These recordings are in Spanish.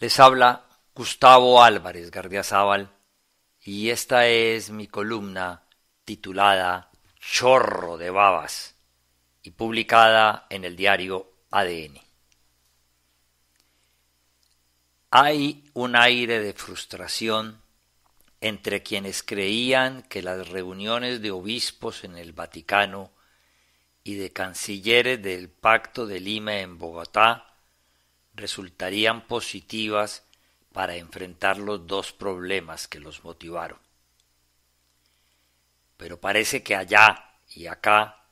Les habla Gustavo Álvarez Gardiazábal y esta es mi columna titulada Chorro de Babas y publicada en el diario ADN. Hay un aire de frustración entre quienes creían que las reuniones de obispos en el Vaticano y de cancilleres del Pacto de Lima en Bogotá resultarían positivas para enfrentar los dos problemas que los motivaron. Pero parece que allá y acá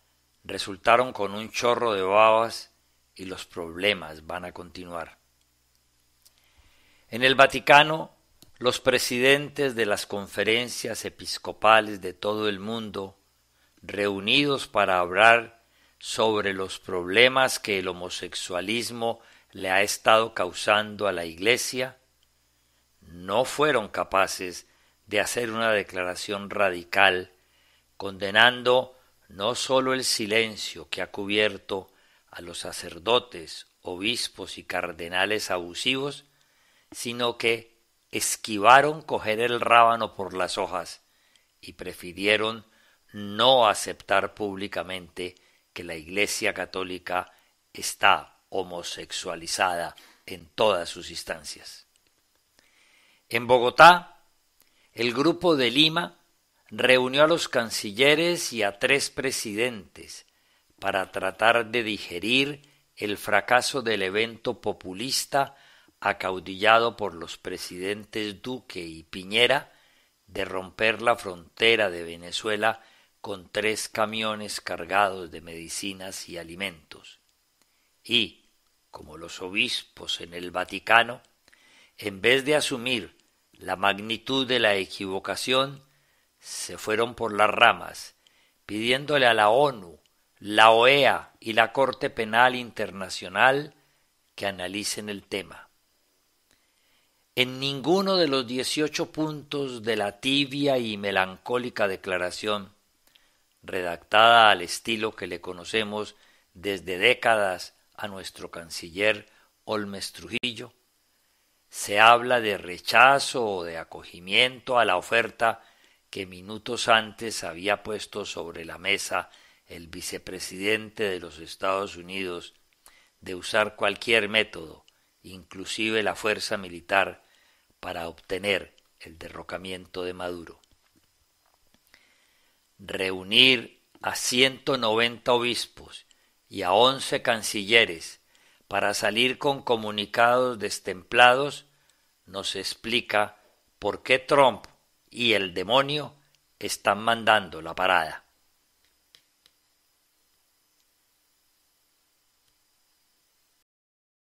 resultaron con un chorro de babas y los problemas van a continuar. En el Vaticano, los presidentes de las conferencias episcopales de todo el mundo, reunidos para hablar sobre los problemas que el homosexualismo le ha estado causando a la Iglesia, no fueron capaces de hacer una declaración radical condenando no sólo el silencio que ha cubierto a los sacerdotes, obispos y cardenales abusivos, sino que esquivaron coger el rábano por las hojas y prefirieron no aceptar públicamente que la Iglesia católica está homosexualizada en todas sus instancias. En Bogotá, el Grupo de Lima reunió a los cancilleres y a tres presidentes para tratar de digerir el fracaso del evento populista acaudillado por los presidentes Duque y Piñera de romper la frontera de Venezuela con tres camiones cargados de medicinas y alimentos y, como los obispos en el Vaticano, en vez de asumir la magnitud de la equivocación, se fueron por las ramas, pidiéndole a la ONU, la OEA y la Corte Penal Internacional que analicen el tema. En ninguno de los dieciocho puntos de la tibia y melancólica declaración, redactada al estilo que le conocemos desde décadas a nuestro canciller Olmes Trujillo, se habla de rechazo o de acogimiento a la oferta que minutos antes había puesto sobre la mesa el vicepresidente de los Estados Unidos de usar cualquier método, inclusive la fuerza militar, para obtener el derrocamiento de Maduro. Reunir a 190 obispos y a once cancilleres para salir con comunicados destemplados, nos explica por qué Trump y el demonio están mandando la parada.